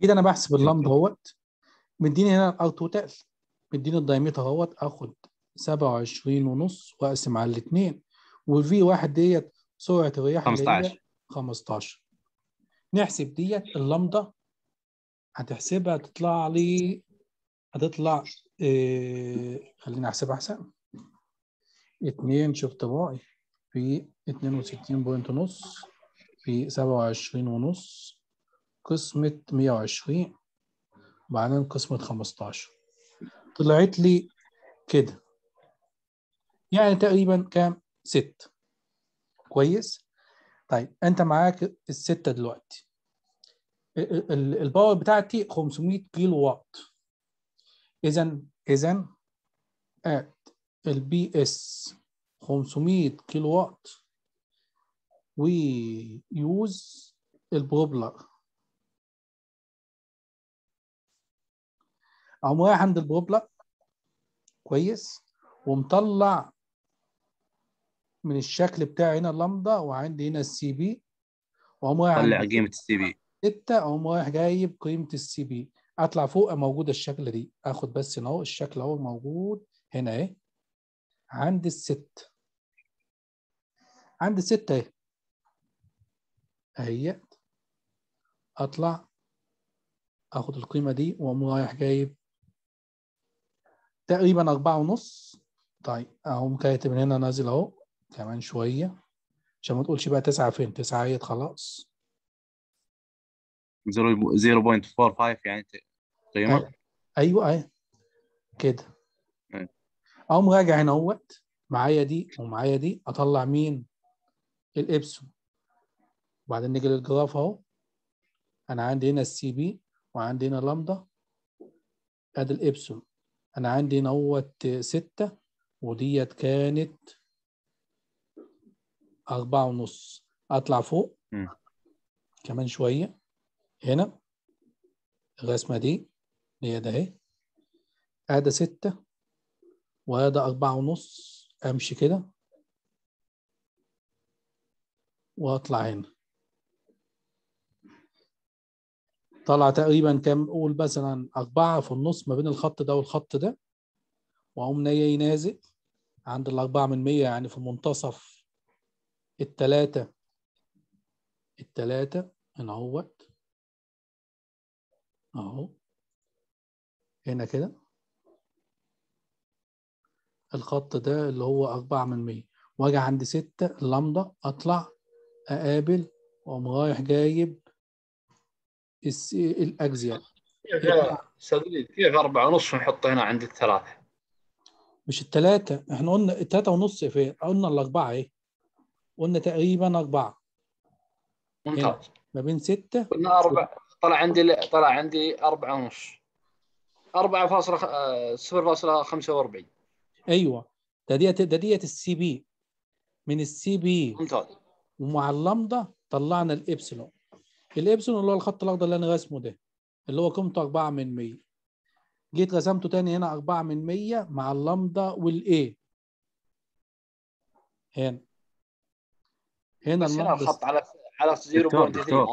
جيت انا بحسب اللمب اهوت مديني هنا الار توتال مديني الدايمتر اهوت اخد 27 ونص واقسم على الاثنين والفي واحد ديت سرعه الرياح 15 15 نحسب ديت اللمضه هتحسبها تطلع لي هتطلع إيه خليني احسبها احسن 2 شفت باي في 62.5 في 27 ونص قسمة 120 وبعدين قسمة 15 طلعت لي كده يعني تقريبا كام؟ 6 كويس؟ طيب انت معاك الستة دلوقتي الباور بتاعتي 500 كيلو واط اذا اذا ات البي اس 500 كيلو واط ويوز البروبلر اقوم واقع عند البوبلا كويس ومطلع من الشكل بتاعي هنا اللمضه وعندي هنا السي بي واقوم واقع طلع قيمه السي بي 6 اقوم رايح جايب قيمه السي بي اطلع فوق أه، موجوده الشكل دي اخد بس هنا اهو الشكل اهو موجود هنا اهي عند الست عند الست اهي اهي اطلع اخد القيمه دي واقوم رايح جايب تقريبا أربعة ونص طيب أهو كاتب من هنا نازل أهو كمان شوية عشان ما تقولش بقى تسعة فين تسعة هي خلاص 0.45 يعني قيمة أيوه أيوه كده أقوم راجع هنا اهوت معايا دي ومعايا دي أطلع مين؟ الإبسون وبعدين نيجي للجراف أهو أنا عندي هنا السي بي وعندي هنا لامدا ادي الابسون أنا عندي نوت ستة وديت كانت أربعة ونص أطلع فوق م. كمان شوية هنا الرسمة دي هي ده أهي أدا ستة وأدا أربعة ونص أمشي كده وأطلع هنا طلع تقريبا كام قول مثلا أربعة في النص ما بين الخط ده والخط ده وأقوم ناي نازل عند الأربعة من مية يعني في منتصف التلاتة التلاتة هنا اهوت أهو هنا كده الخط ده اللي هو أربعة من مية وأجي عند ستة اللمضة أطلع أقابل وأقوم رايح جايب الاجزيال استاذ كيف أربعة ونص ونحط هنا عند الثلاثة؟ مش الثلاثة احنا قلنا الثلاثة ونص فين؟ قلنا الأربعة إيه؟ قلنا تقريبا أربعة ممتاز ما بين ستة قلنا أربعة طلع عندي طلع عندي أربعة ونص أربعة فاصلة آه، صفر فاصلة خمسة وأربعين أيوه ده ديت ده ديت السي بي من السي بي ممتاز ومع اللمضة طلعنا الإبسلون الإبسون اللي هو الخط الأخضر اللي أنا راسمه ده اللي هو قيمته 4 من 100 جيت رسمته تاني هنا 4 من 100 مع اللامدا والاي هنا هنا اللامدا الخط على على 0.3 دكتور دكتور,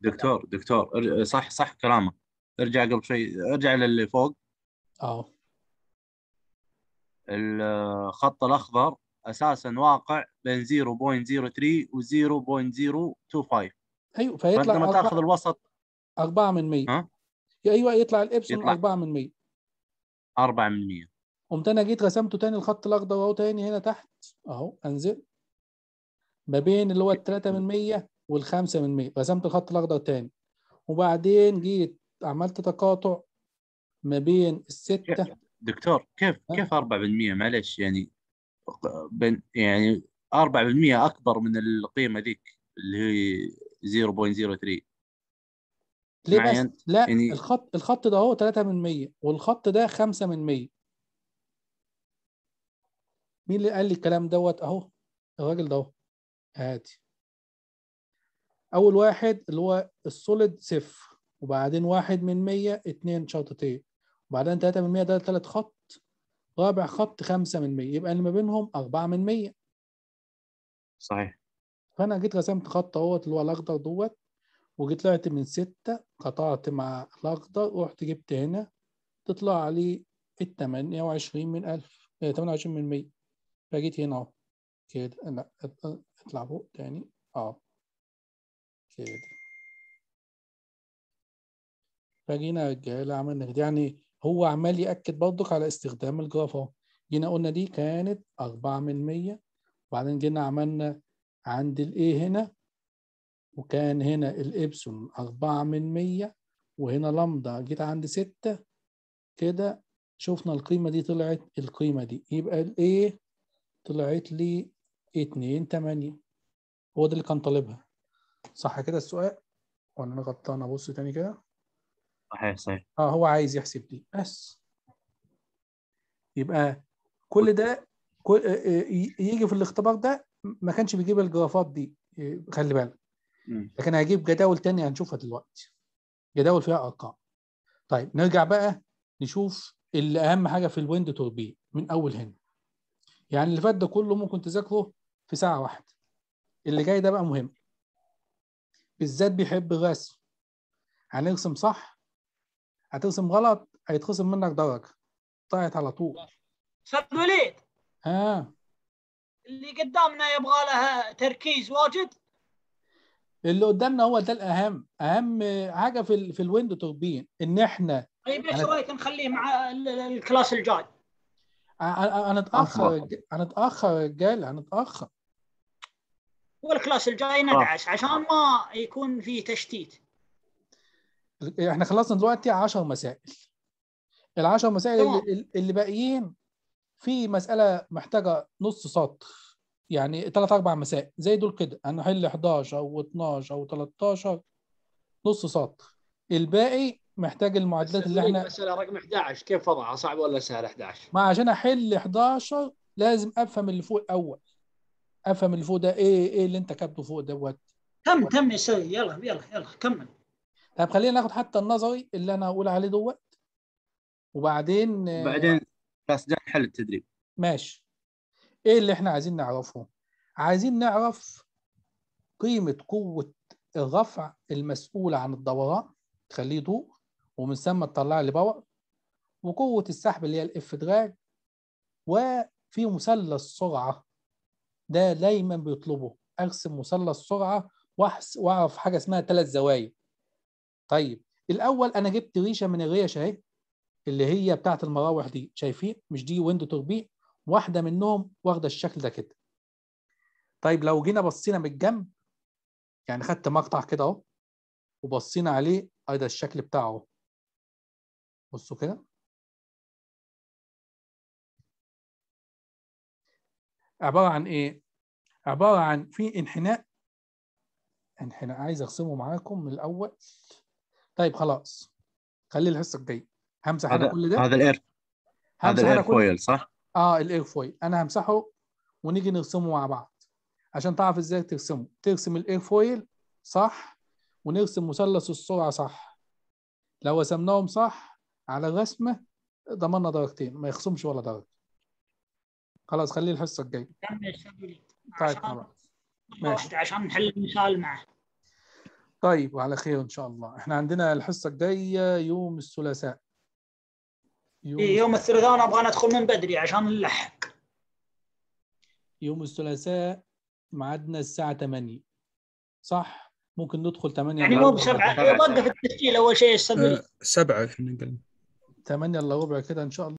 دكتور دكتور صح صح كلامه ارجع قبل شوي ارجع للي فوق اه الخط الاخضر اساسا واقع بين 0.03 و 0.025 ايوه فيطلع لما تاخذ الوسط 4 من 100 ها؟ ايوه يطلع الابسون 4 من 100 4 من 100 قمت انا جيت رسمته تاني الخط الاخضر اهو تاني هنا تحت اهو انزل ما بين اللي هو ال 3 من 100 وال 5 من 100 رسمت الخط الاخضر تاني وبعدين جيت عملت تقاطع ما بين الستة دكتور كيف كيف 4% معلش يعني بين يعني 4% اكبر من القيمه ذيك اللي هي 0.03 ليه بس؟ لا يعني... الخط الخط ده اهو 3 من 100 والخط ده 5 من 100 مين اللي قال لي الكلام دوت اهو الراجل ده اهو عادي اول واحد اللي هو السوليد صفر وبعدين واحد من 100 اثنين شرطتين وبعدين 3 من 100 ده ثلاث خط رابع خط 5 من 100 يبقى اللي ما بينهم 4 من 100 صحيح فانا جيت رسمت خط اهوت اللي هو الاخضر دوت وجيت طلعت من ستة قطعت مع الاخضر ورحت جبت هنا تطلع عليه ال 28 من 1000 28 آه، من 100 فجيت هنا اهو كده لا اطلع فوق تاني اه كده فجينا يا رجاله عملنا كده يعني هو عمال ياكد برضك على استخدام الجراف اهو جينا قلنا دي كانت 4 من 100 وبعدين جينا عملنا عند الاي هنا وكان هنا الإبسون أربعة من مية وهنا لمدة جيت عند ستة كده شفنا القيمة دي طلعت القيمة دي يبقى الاي طلعت لي اتنين تمانية هو ده اللي كان طالبها صح كده السؤال ولا أنا غلطان أبص تاني كده صحيح صحيح اه هو عايز يحسب دي بس يبقى كل ده كل آه، آه، يجي في الاختبار ده ما كانش بيجيب الجرافات دي إيه، خلي بالك لكن هجيب جداول تانية هنشوفها دلوقتي جداول فيها ارقام طيب نرجع بقى نشوف اللي اهم حاجه في الويند توربين من اول هنا يعني اللي فات ده كله ممكن تذاكره في ساعه واحده اللي جاي ده بقى مهم بالذات بيحب الرسم هنرسم صح هترسم غلط هيتخصم منك درجه طلعت على طول صد وليد ها اللي قدامنا يبغى لها تركيز واجد اللي قدامنا هو ده الاهم اهم حاجه في الـ في الويندو توربين ان احنا طيب ايش رايك نخليه مع الكلاس الجاي هنتاخر هنتاخر يا رجاله هنتاخر والكلاس الجاي آه. ندعس عشان ما يكون في تشتيت احنا خلصنا دلوقتي 10 مسائل ال 10 مسائل اللي, اللي باقيين في مساله محتاجه نص سطر يعني ثلاث اربع مسائل زي دول كده هنحل 11 او 12 او 13 نص سطر الباقي محتاج المعادلات اللي احنا المساله رقم 11 كيف وضعها صعب ولا سهل 11 ما عشان احل 11 لازم افهم اللي فوق الاول افهم اللي فوق ده ايه ايه اللي انت كاتبه فوق دوت تم تم يا سيدي يلا يلا يلا كمل طب خلينا ناخد حتى النظري اللي انا هقول عليه دوت وبعدين بعدين خلاص جاء حل التدريب ماشي ايه اللي احنا عايزين نعرفه عايزين نعرف قيمه قوه الرفع المسؤوله عن الدوران تخليه ضوء ومن ثم تطلع لي باور وقوه السحب اللي هي الاف دراج وفي مثلث سرعه ده دايما بيطلبه ارسم مثلث سرعه واعرف حاجه اسمها ثلاث زوايا طيب الاول انا جبت ريشه من الريش اهي اللي هي بتاعت المراوح دي شايفين مش دي ويندو توربين واحده منهم واخده الشكل ده كده طيب لو جينا بصينا من الجنب يعني خدت مقطع كده اهو وبصينا عليه ده الشكل بتاعه اهو بصوا كده عباره عن ايه عباره عن في انحناء انحناء عايز اقسمه معاكم من الاول طيب خلاص خلي الحصه الجايه همسح هذا كل ده هذا الاير هذا الاير فويل صح؟ اه الاير فويل انا همسحه ونيجي نرسمه مع بعض عشان تعرف ازاي ترسمه ترسم الاير فويل صح ونرسم مثلث السرعه صح لو رسمناهم صح على الرسمه ضمننا درجتين ما يخصمش ولا درجه خلاص خليه الحصه الجايه طيب عشان نحل المثال معه طيب وعلى خير ان شاء الله احنا عندنا الحصه الجايه يوم الثلاثاء يوم, إيه، يوم الثلاثاء انا ابغى ادخل من بدري عشان نلحق يوم الثلاثاء ميعادنا الساعه 8 صح ممكن ندخل 8 يعني مو بسبعه وقف التسجيل اول شيء السبعه أه، سبعه احنا قلنا 8 الا ربع كده ان شاء الله